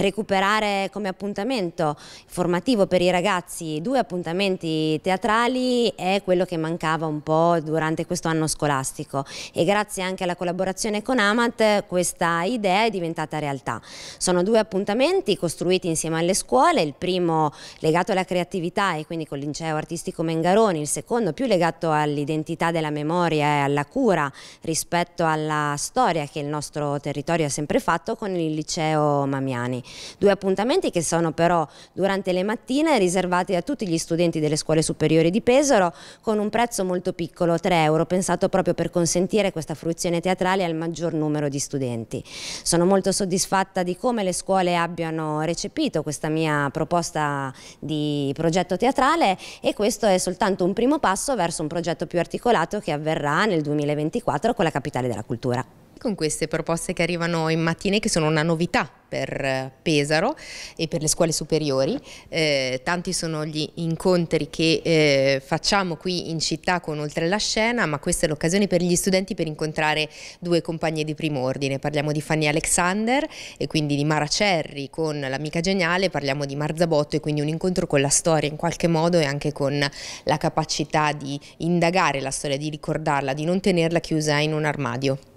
recuperare come appuntamento formativo per i ragazzi due appuntamenti teatrali è quello che mancava un po' durante questo anno scolastico e grazie anche alla collaborazione con Amat questa idea è diventata realtà. Sono due appuntamenti costruiti insieme alle scuole, il primo legato alla creatività e quindi con il liceo artistico Mengaroni, il secondo più legato all'identità della memoria e alla cura rispetto alla storia che il nostro territorio ha sempre fatto con il liceo Mamiani. Due appuntamenti che sono però durante le mattine riservati a tutti gli studenti delle scuole superiori di Pesaro con un prezzo molto piccolo, 3 euro, pensato proprio per consentire questa fruizione teatrale al maggior numero di studenti. Sono molto soddisfatta di come le scuole abbiano recepito questa mia proposta di progetto teatrale e questo è soltanto un primo passo verso un progetto più articolato che avverrà nel 2024 con la capitale della cultura con queste proposte che arrivano in mattina che sono una novità per eh, Pesaro e per le scuole superiori. Eh, tanti sono gli incontri che eh, facciamo qui in città con Oltre la Scena, ma questa è l'occasione per gli studenti per incontrare due compagne di primo ordine. Parliamo di Fanny Alexander e quindi di Mara Cerri con l'amica geniale, parliamo di Marzabotto e quindi un incontro con la storia in qualche modo e anche con la capacità di indagare la storia, di ricordarla, di non tenerla chiusa in un armadio.